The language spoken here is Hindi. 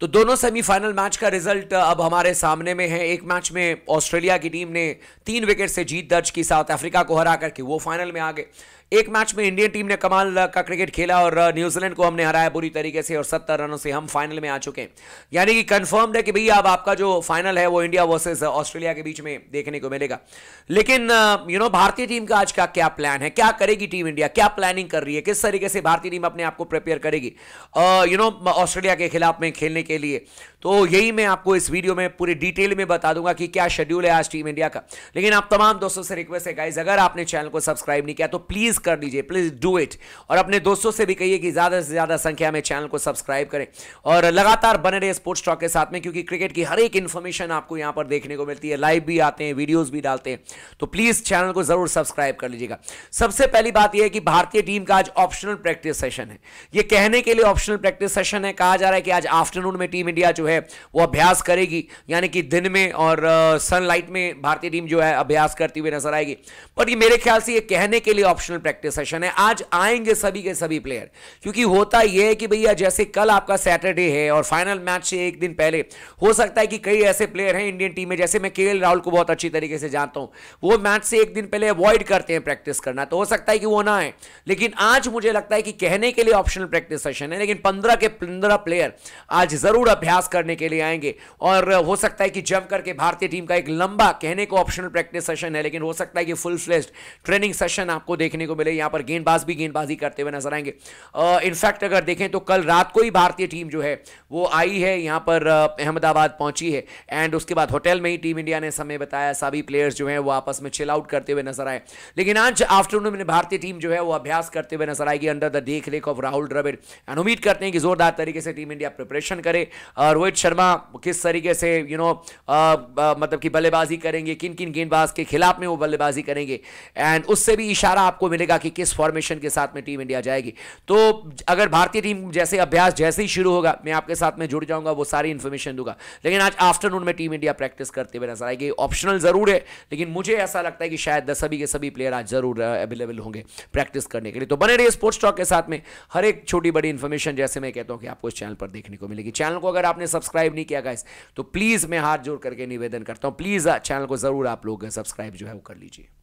तो दोनों सेमीफाइनल मैच का रिजल्ट अब हमारे सामने में है एक मैच में ऑस्ट्रेलिया की टीम ने तीन विकेट से जीत दर्ज की साउथ अफ्रीका को हरा करके वो फाइनल में आ गए एक मैच में इंडियन टीम ने कमाल का क्रिकेट खेला और न्यूजीलैंड को हमने हराया पूरी तरीके से और सत्तर रनों से हम फाइनल में आ चुके हैं यानी कि कंफर्म्ड है कि भैया अब आपका जो फाइनल है वो इंडिया वर्सेस ऑस्ट्रेलिया के बीच में देखने को मिलेगा लेकिन यू नो भारतीय टीम का आज का क्या प्लान है क्या करेगी टीम इंडिया क्या प्लानिंग कर रही है किस तरीके से भारतीय टीम अपने आप को प्रिपेयर करेगी यू नो ऑस्ट्रेलिया के खिलाफ में खेलने के लिए तो यही मैं आपको इस वीडियो में पूरे डिटेल में बता दूंगा कि क्या शेड्यूल है आज टीम इंडिया का लेकिन आप तमाम दोस्तों से रिक्वेस्ट है गाइज अगर आपने चैनल को सब्सक्राइब नहीं किया तो प्लीज कर लीजिए प्लीज डू इट और अपने दोस्तों से भी कहिए कि ज्यादा से ज्यादा संख्या में चैनल को सब्सक्राइब करें और लगातार बने रहे स्पोर्ट्स टॉक के साथ में क्योंकि क्रिकेट की हर एक इंफॉर्मेशन आपको यहां पर देखने को मिलती है लाइव भी आते हैं वीडियोज भी डालते हैं तो प्लीज चैनल को जरूर सब्सक्राइब कर लीजिएगा सबसे पहली बात यह है कि भारतीय टीम का आज ऑप्शनल प्रैक्टिस सेशन है यह कहने के लिए ऑप्शनल प्रैक्टिस सेशन है कहा जा रहा है कि आज आफ्टरनून ग्राउंड में टीम इंडिया जो है वो अभ्यास करेगी यानी कि दिन में और सनलाइट में भारतीय टीम जो है अभ्यास करती हुई नजर आएगी बट ये मेरे ख्याल से ये कहने के लिए ऑप्शनल प्रैक्टिस सेशन है आज आएंगे सभी के सभी प्लेयर क्योंकि होता यह है कि भैया जैसे कल आपका सैटरडे है और फाइनल मैच से एक दिन पहले हो सकता है कि कई ऐसे प्लेयर हैं इंडियन टीम में जैसे मैं के राहुल को बहुत अच्छी तरीके से जानता हूं वो मैच से एक दिन पहले अवॉइड करते हैं प्रैक्टिस करना तो हो सकता है कि वो ना आए लेकिन आज मुझे लगता है कि कहने के लिए ऑप्शनल प्रैक्टिस सेशन है लेकिन पंद्रह के पंद्रह प्लेयर आज ज़रूर अभ्यास करने के लिए आएंगे और हो सकता है कि जम करके भारतीय टीम का एक लंबा कहने को ऑप्शनल प्रैक्टिस सेशन है लेकिन हो सकता है कि फुल फ्लेस्ड ट्रेनिंग सेशन आपको देखने को मिले यहां पर गेंदबाज भी गेंदबाजी करते हुए नजर आएंगे इनफैक्ट अगर देखें तो कल रात को ही भारतीय टीम जो है वो आई है यहां पर अहमदाबाद पहुंची है एंड उसके बाद होटल में ही टीम इंडिया ने समय बताया सभी प्लेयर्स जो है वो आपस में चिल आउट करते हुए नजर आए लेकिन आज आफ्टरनून में भारतीय टीम जो है वो अभ्यास करते हुए नजर आएगी अंडर द देख ऑफ राहुल द्रविड़ एंड उम्मीद करते हैं कि जोरदार तरीके से टीम इंडिया प्रिपरेशन करे करे रोहित शर्मा किस तरीके से यू नो मतलब कि बल्लेबाजी करेंगे किन किन गेंदबाज के खिलाफ में वो बल्लेबाजी करेंगे एंड उससे भी इशारा आपको मिलेगा कि किस फॉर्मेशन के साथ में टीम इंडिया जाएगी तो अगर भारतीय टीम जैसे अभ्यास जैसे ही शुरू होगा मैं आपके साथ में जुड़ जाऊंगा वो सारी इन्फॉर्मेशन दूंगा लेकिन आज आफ्टरनून में टीम इंडिया प्रैक्टिस करते हुए नजर आएगी ऑप्शनल जरूर है लेकिन मुझे ऐसा लगता है कि शायद सभी के सभी प्लेयर आज जरूर अवेलेबल होंगे प्रैक्टिस करने के लिए तो बने रहिए स्पोर्ट्स टॉक के साथ में हर एक छोटी बड़ी इन्फॉर्मेशन जैसे मैं कहता हूँ कि आपको इस चैनल पर देखने को मिलेगी चैनल को अगर आपने सब्सक्राइब नहीं किया गाइस तो प्लीज़ मैं हाथ जोड़ करके निवेदन करता हूँ प्लीज़ चैनल को ज़रूर आप लोग सब्सक्राइब जो है वो कर लीजिए